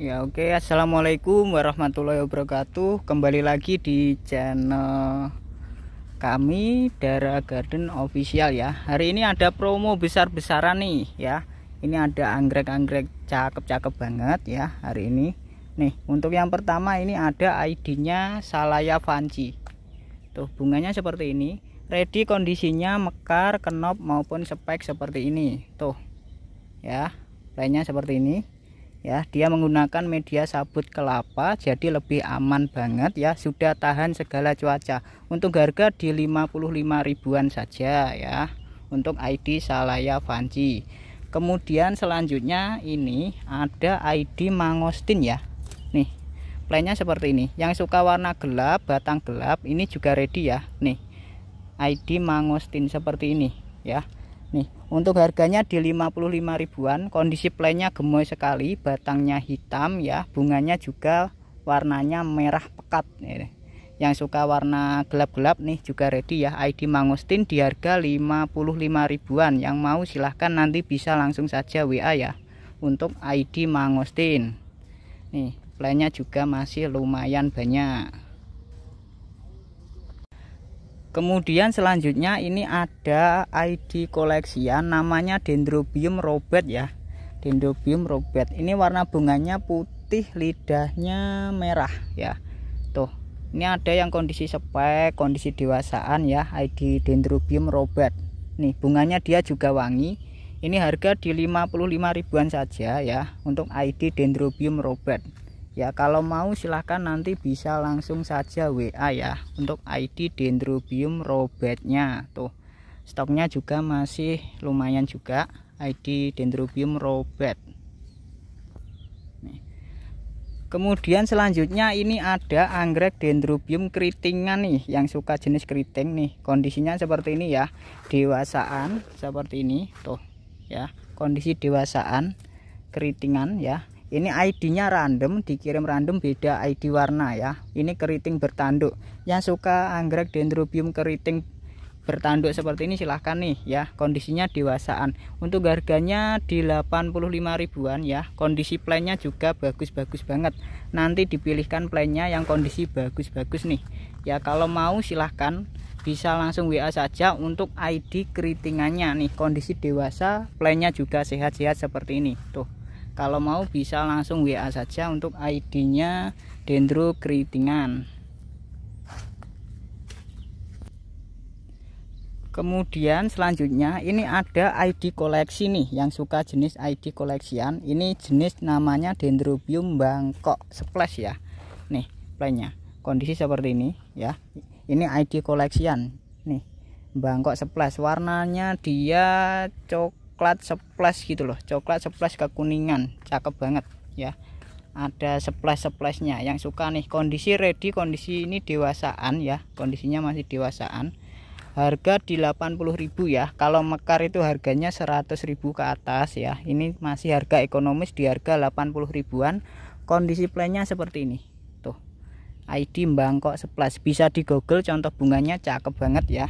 Ya oke okay. Assalamualaikum warahmatullahi wabarakatuh Kembali lagi di channel kami Dara Garden Official ya Hari ini ada promo besar-besaran nih ya Ini ada anggrek-anggrek cakep-cakep banget ya hari ini Nih untuk yang pertama ini ada ID nya Salaya Vanci Tuh bunganya seperti ini Ready kondisinya mekar, kenop maupun spek seperti ini Tuh ya lainnya seperti ini ya dia menggunakan media sabut kelapa jadi lebih aman banget ya sudah tahan segala cuaca untuk harga di 55 ribuan saja ya untuk ID Salaya Vanci kemudian selanjutnya ini ada ID Mangostin ya nih plannya seperti ini yang suka warna gelap batang gelap ini juga ready ya nih ID Mangostin seperti ini ya Nih, untuk harganya di 55 ribuan, kondisi plannya gemoy sekali, batangnya hitam ya, bunganya juga warnanya merah pekat. Nih. Yang suka warna gelap-gelap nih juga ready ya. ID mangostin di harga 55 ribuan. Yang mau silahkan nanti bisa langsung saja WA ya untuk ID mangostin Nih, plannya juga masih lumayan banyak kemudian selanjutnya ini ada ID koleksian namanya Dendrobium Robert ya Dendrobium Robert ini warna bunganya putih lidahnya merah ya tuh ini ada yang kondisi spek kondisi dewasaan ya ID Dendrobium Robert nih bunganya dia juga wangi ini harga di 55 ribuan saja ya untuk ID Dendrobium Robert ya kalau mau silahkan nanti bisa langsung saja WA ya untuk ID dendrobium robetnya tuh stoknya juga masih lumayan juga ID dendrobium robet kemudian selanjutnya ini ada anggrek dendrobium keritingan nih yang suka jenis keriting nih kondisinya seperti ini ya dewasaan seperti ini tuh ya kondisi dewasaan keritingan ya ini ID-nya random dikirim random beda ID warna ya ini keriting bertanduk yang suka anggrek dendrobium keriting bertanduk seperti ini silahkan nih ya kondisinya dewasaan untuk harganya di 85 ribuan ya kondisi plannya juga bagus-bagus banget nanti dipilihkan plannya yang kondisi bagus-bagus nih ya kalau mau silahkan bisa langsung WA saja untuk ID keritingannya nih kondisi dewasa plannya juga sehat-sehat seperti ini tuh kalau mau bisa langsung WA saja untuk ID-nya dendro keritingan kemudian selanjutnya ini ada ID koleksi nih yang suka jenis ID koleksian ini jenis namanya dendrobium bangkok splash ya nih plannya kondisi seperti ini ya ini ID koleksian nih bangkok splash warnanya dia cok coklat splash gitu loh coklat splash kekuningan cakep banget ya ada splash splashnya yang suka nih kondisi ready kondisi ini dewasaan ya kondisinya masih dewasaan harga di 80.000 ya kalau mekar itu harganya 100.000 ke atas ya ini masih harga ekonomis di harga 80 ribuan kondisi plannya seperti ini tuh ID Bangkok Splash bisa di Google contoh bunganya cakep banget ya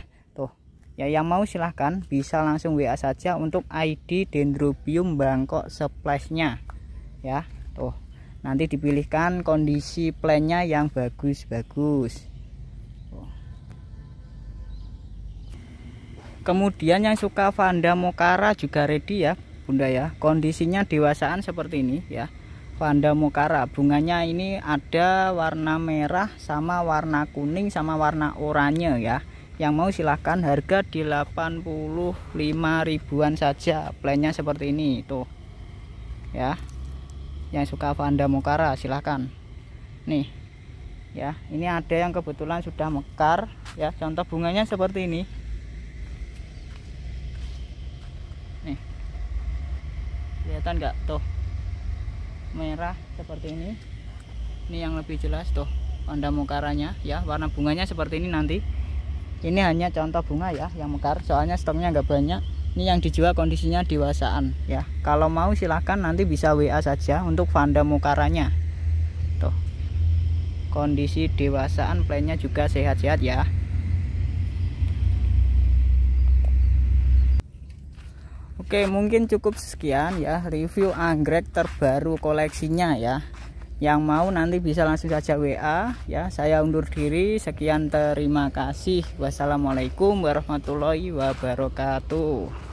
ya yang mau silahkan bisa langsung WA saja untuk ID dendrobium bangkok splashnya ya tuh nanti dipilihkan kondisi plannya yang bagus-bagus kemudian yang suka Vanda Mokara juga ready ya Bunda ya kondisinya dewasaan seperti ini ya Vanda Mokara bunganya ini ada warna merah sama warna kuning sama warna oranye ya yang mau silahkan harga di 85 ribuan saja plannya seperti ini tuh ya yang suka Vanda Mokara silahkan nih ya ini ada yang kebetulan sudah mekar ya contoh bunganya seperti ini nih kelihatan nggak tuh merah seperti ini ini yang lebih jelas tuh Vanda Mokaranya ya warna bunganya seperti ini nanti ini hanya contoh bunga ya yang mekar soalnya stoknya nggak banyak ini yang dijual kondisinya dewasaan ya kalau mau silahkan nanti bisa WA saja untuk Vanda mukaranya tuh kondisi dewasaan plannya juga sehat-sehat ya Oke mungkin cukup sekian ya review anggrek terbaru koleksinya ya yang mau nanti bisa langsung saja WA ya saya undur diri sekian terima kasih wassalamualaikum warahmatullahi wabarakatuh